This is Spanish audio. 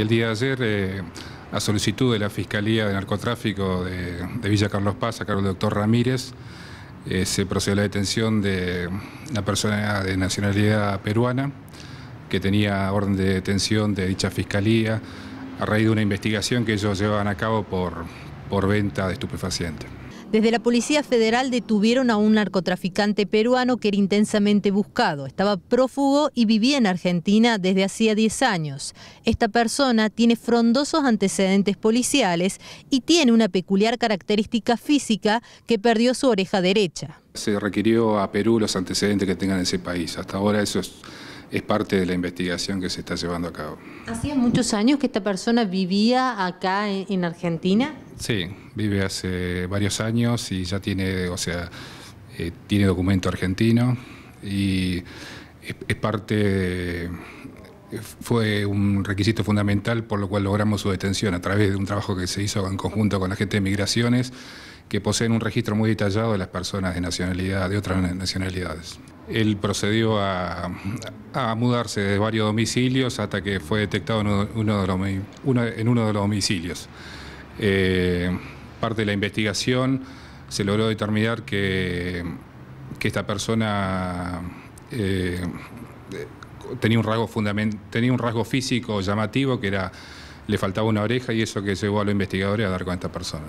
el día de ayer, eh, a solicitud de la Fiscalía de Narcotráfico de, Villa Carlos Paz, a cargo del doctor Ramírez, eh, se procedió a la detención de una persona de nacionalidad peruana que tenía orden de detención de dicha Fiscalía a raíz de una investigación que ellos llevaban a cabo por, por venta de estupefacientes. Desde la Policía Federal detuvieron a un narcotraficante peruano que era intensamente buscado. Estaba prófugo y vivía en Argentina desde hacía 10 años. Esta persona tiene frondosos antecedentes policiales y tiene una peculiar característica física que perdió su oreja derecha. Se requirió a Perú los antecedentes que tengan en ese país. Hasta ahora eso es es parte de la investigación que se está llevando a cabo. ¿Hacía muchos años que esta persona vivía acá en, Argentina? Sí, vive hace varios años y ya tiene, o sea, eh, tiene documento argentino y es, parte fue un requisito fundamental por lo cual logramos su detención a través de un trabajo que se hizo en conjunto con la gente de migraciones que poseen un registro muy detallado de las personas de nacionalidad de otras nacionalidades. Él procedió a, mudarse de varios domicilios hasta que fue detectado en uno de los, domicilios. Eh, parte de la investigación se logró determinar que, esta persona eh, tenía, un rasgo tenía un rasgo físico llamativo que era le faltaba una oreja y eso que llevó a los investigadores a dar con esta persona.